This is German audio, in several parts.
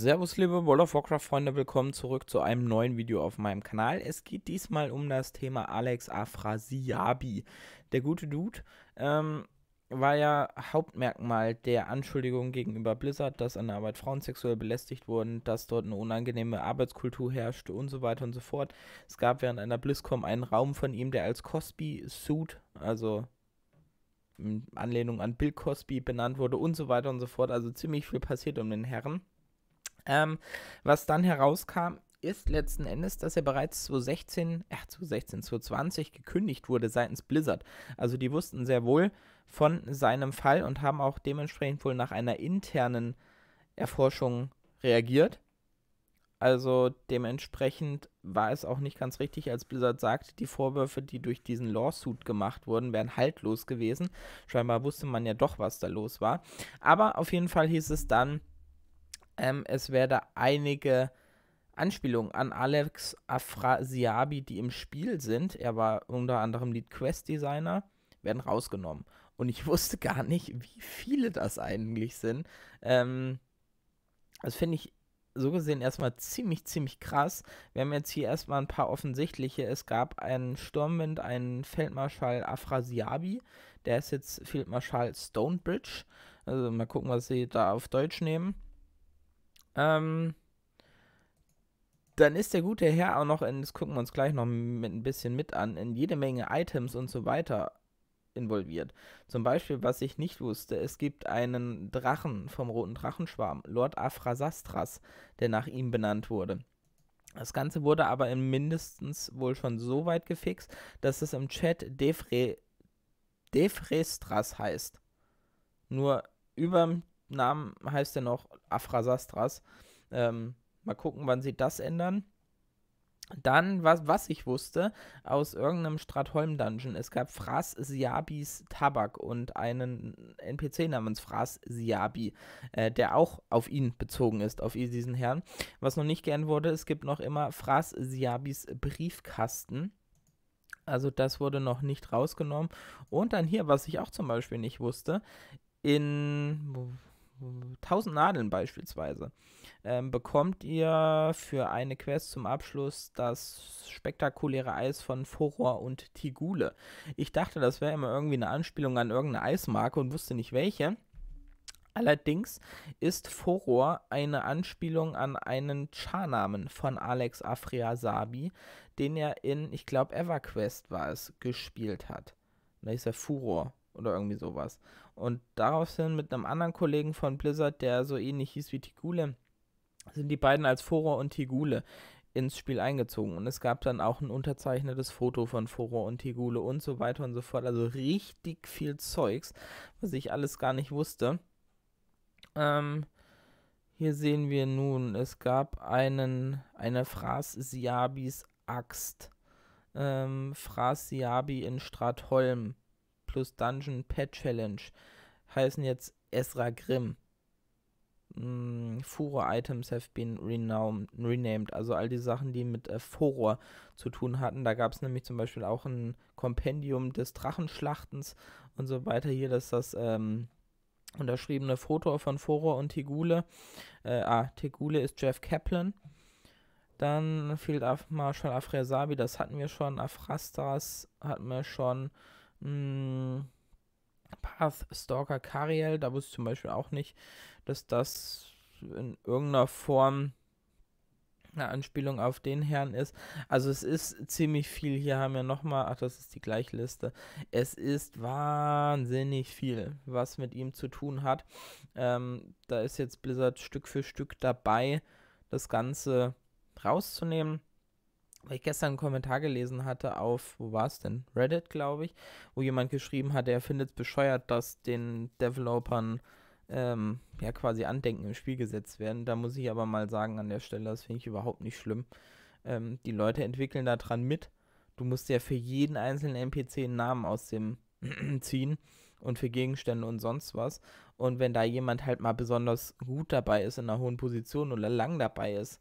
Servus liebe World of Warcraft Freunde, willkommen zurück zu einem neuen Video auf meinem Kanal. Es geht diesmal um das Thema Alex Afrasiabi. Der gute Dude ähm, war ja Hauptmerkmal der Anschuldigung gegenüber Blizzard, dass an der Arbeit Frauen sexuell belästigt wurden, dass dort eine unangenehme Arbeitskultur herrschte und so weiter und so fort. Es gab während einer BlizzCom einen Raum von ihm, der als Cosby-Suit, also in Anlehnung an Bill Cosby benannt wurde und so weiter und so fort. Also ziemlich viel passiert um den Herren. Ähm, was dann herauskam, ist letzten Endes, dass er bereits 2016, äh, 2016, 2020 gekündigt wurde seitens Blizzard. Also die wussten sehr wohl von seinem Fall und haben auch dementsprechend wohl nach einer internen Erforschung reagiert. Also dementsprechend war es auch nicht ganz richtig, als Blizzard sagt, die Vorwürfe, die durch diesen Lawsuit gemacht wurden, wären haltlos gewesen. Scheinbar wusste man ja doch, was da los war. Aber auf jeden Fall hieß es dann, ähm, es werde einige Anspielungen an Alex Afrasiabi, die im Spiel sind, er war unter anderem Lead Quest Designer, werden rausgenommen. Und ich wusste gar nicht, wie viele das eigentlich sind. Ähm, das finde ich so gesehen erstmal ziemlich, ziemlich krass. Wir haben jetzt hier erstmal ein paar offensichtliche. Es gab einen Sturmwind, einen Feldmarschall Afrasiabi. Der ist jetzt Feldmarschall Stonebridge. Also mal gucken, was sie da auf Deutsch nehmen. Ähm, dann ist der gute Herr auch noch, in, das gucken wir uns gleich noch mit ein bisschen mit an, in jede Menge Items und so weiter involviert. Zum Beispiel, was ich nicht wusste, es gibt einen Drachen vom Roten Drachenschwarm, Lord Afrasastras, der nach ihm benannt wurde. Das Ganze wurde aber in mindestens wohl schon so weit gefixt, dass es im Chat Defre Defrestras heißt. Nur überm Namen heißt er noch Afrasastras. Ähm, mal gucken, wann sie das ändern. Dann, was, was ich wusste, aus irgendeinem Stratholm-Dungeon, es gab Fras Siabis Tabak und einen NPC namens Fras Siabi, äh, der auch auf ihn bezogen ist, auf diesen Herrn. Was noch nicht gern wurde, es gibt noch immer Fras Siabis Briefkasten. Also das wurde noch nicht rausgenommen. Und dann hier, was ich auch zum Beispiel nicht wusste, in, 1000 Nadeln beispielsweise, ähm, bekommt ihr für eine Quest zum Abschluss das spektakuläre Eis von Foror und Tigule. Ich dachte, das wäre immer irgendwie eine Anspielung an irgendeine Eismarke und wusste nicht welche. Allerdings ist Foror eine Anspielung an einen Char-Namen von Alex Afriasabi, den er in, ich glaube, EverQuest war es, gespielt hat. Da ist er Furor oder irgendwie sowas. Und daraufhin mit einem anderen Kollegen von Blizzard, der so ähnlich hieß wie Tigule, sind die beiden als Foro und Tigule ins Spiel eingezogen. Und es gab dann auch ein unterzeichnetes Foto von Foro und Tigule und so weiter und so fort. Also richtig viel Zeugs, was ich alles gar nicht wusste. Ähm, hier sehen wir nun, es gab einen, eine Fras Siabis Axt. Ähm, Fras Siabi in Stratholm plus Dungeon Pet Challenge heißen jetzt Ezra Grimm. Mm, Furor Items have been renamed, also all die Sachen, die mit äh, Furor zu tun hatten. Da gab es nämlich zum Beispiel auch ein Kompendium des Drachenschlachtens und so weiter. Hier, ist das ähm, unterschriebene Foto von Furor und Tegule. Äh, ah, Tegule ist Jeff Kaplan. Dann fehlt Af schon Afresabi, das hatten wir schon. Afrastas hatten wir schon. Mh, hm, Path Stalker Cariel, da wusste ich zum Beispiel auch nicht, dass das in irgendeiner Form eine Anspielung auf den Herrn ist. Also es ist ziemlich viel. Hier haben wir nochmal, ach, das ist die gleiche Liste. Es ist wahnsinnig viel, was mit ihm zu tun hat. Ähm, da ist jetzt Blizzard Stück für Stück dabei, das Ganze rauszunehmen weil ich gestern einen Kommentar gelesen hatte auf, wo war es denn? Reddit, glaube ich, wo jemand geschrieben hat, er findet es bescheuert, dass den Developern ähm, ja quasi Andenken im Spiel gesetzt werden. Da muss ich aber mal sagen an der Stelle, das finde ich überhaupt nicht schlimm. Ähm, die Leute entwickeln da dran mit. Du musst ja für jeden einzelnen NPC einen Namen aus dem ziehen und für Gegenstände und sonst was. Und wenn da jemand halt mal besonders gut dabei ist, in einer hohen Position oder lang dabei ist,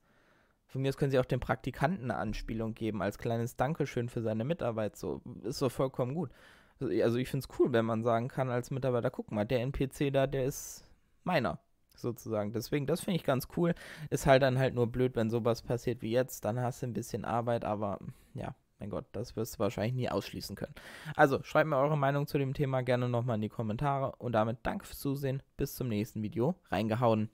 von mir aus können sie auch dem Praktikanten eine Anspielung geben, als kleines Dankeschön für seine Mitarbeit. So ist so vollkommen gut. Also ich finde es cool, wenn man sagen kann als Mitarbeiter, guck mal, der NPC da, der ist meiner sozusagen. Deswegen, das finde ich ganz cool. Ist halt dann halt nur blöd, wenn sowas passiert wie jetzt, dann hast du ein bisschen Arbeit, aber ja, mein Gott, das wirst du wahrscheinlich nie ausschließen können. Also, schreibt mir eure Meinung zu dem Thema gerne nochmal in die Kommentare und damit danke fürs Zusehen. Bis zum nächsten Video. Reingehauen.